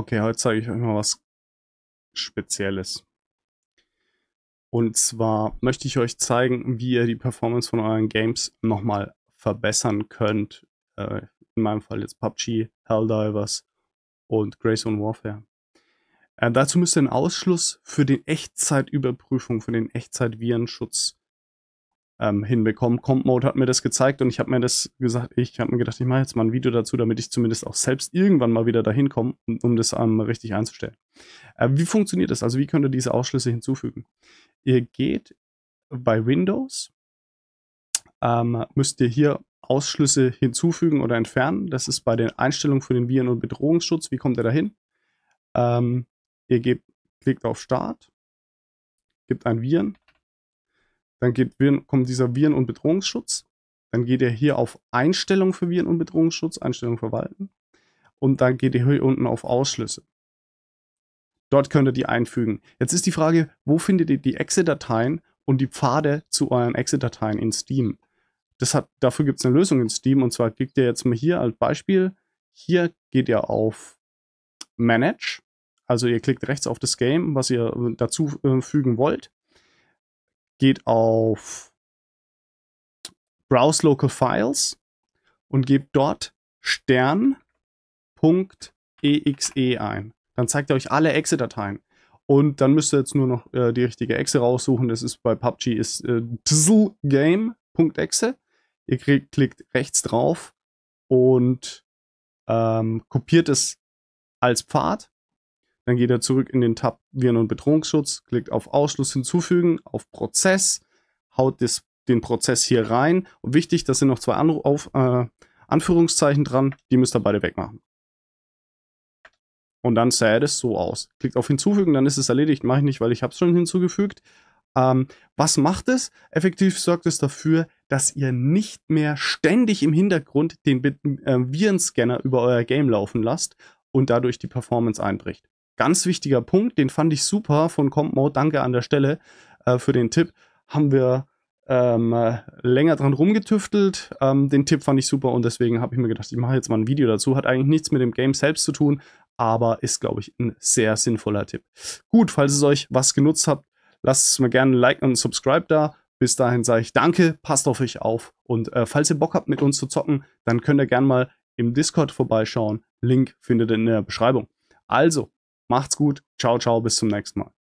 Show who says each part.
Speaker 1: Okay, heute zeige ich euch mal was Spezielles. Und zwar möchte ich euch zeigen, wie ihr die Performance von euren Games nochmal verbessern könnt. Äh, in meinem Fall jetzt PUBG, Helldivers und Grayzone Warfare. Äh, dazu müsst ihr einen Ausschluss für den Echtzeitüberprüfung, für den Echtzeitvirenschutz ähm, hinbekommen. Comp Mode hat mir das gezeigt und ich habe mir das gesagt, ich habe mir gedacht, ich mache jetzt mal ein Video dazu, damit ich zumindest auch selbst irgendwann mal wieder dahin komme, um, um das ähm, richtig einzustellen. Äh, wie funktioniert das? Also wie könnt ihr diese Ausschlüsse hinzufügen? Ihr geht bei Windows, ähm, müsst ihr hier Ausschlüsse hinzufügen oder entfernen. Das ist bei den Einstellungen für den Viren- und Bedrohungsschutz. Wie kommt ihr dahin? Ähm, ihr gebt, klickt auf Start, gibt ein Viren, dann geht Viren, kommt dieser Viren- und Bedrohungsschutz. Dann geht ihr hier auf Einstellung für Viren- und Bedrohungsschutz, Einstellung verwalten. Und dann geht ihr hier unten auf Ausschlüsse. Dort könnt ihr die einfügen. Jetzt ist die Frage, wo findet ihr die Exe-Dateien und die Pfade zu euren Exe-Dateien in Steam? Das Hat, dafür gibt es eine Lösung in Steam und zwar klickt ihr jetzt mal hier als Beispiel. Hier geht ihr auf Manage, also ihr klickt rechts auf das Game, was ihr dazu äh, fügen wollt geht auf Browse Local Files und gebt dort stern.exe ein. Dann zeigt er euch alle Exe-Dateien. Und dann müsst ihr jetzt nur noch äh, die richtige Exe raussuchen. Das ist bei PUBG ist äh, game.exe. Ihr kriegt, klickt rechts drauf und ähm, kopiert es als Pfad dann geht er zurück in den Tab Viren- und Bedrohungsschutz, klickt auf Ausschluss hinzufügen, auf Prozess, haut das, den Prozess hier rein. Und wichtig, da sind noch zwei Anru auf, äh, Anführungszeichen dran, die müsst ihr beide wegmachen. Und dann sähe das so aus. Klickt auf Hinzufügen, dann ist es erledigt. Mache ich nicht, weil ich habe es schon hinzugefügt. Ähm, was macht es? Effektiv sorgt es dafür, dass ihr nicht mehr ständig im Hintergrund den äh, Virenscanner über euer Game laufen lasst und dadurch die Performance einbricht. Ganz wichtiger Punkt, den fand ich super von Comp Danke an der Stelle äh, für den Tipp. Haben wir ähm, äh, länger dran rumgetüftelt. Ähm, den Tipp fand ich super und deswegen habe ich mir gedacht, ich mache jetzt mal ein Video dazu. Hat eigentlich nichts mit dem Game selbst zu tun, aber ist, glaube ich, ein sehr sinnvoller Tipp. Gut, falls es euch was genutzt habt, lasst es mir gerne ein Like und ein Subscribe da. Bis dahin sage ich danke, passt auf euch auf. Und äh, falls ihr Bock habt, mit uns zu zocken, dann könnt ihr gerne mal im Discord vorbeischauen. Link findet ihr in der Beschreibung. Also, Macht's gut. Ciao, ciao. Bis zum nächsten Mal.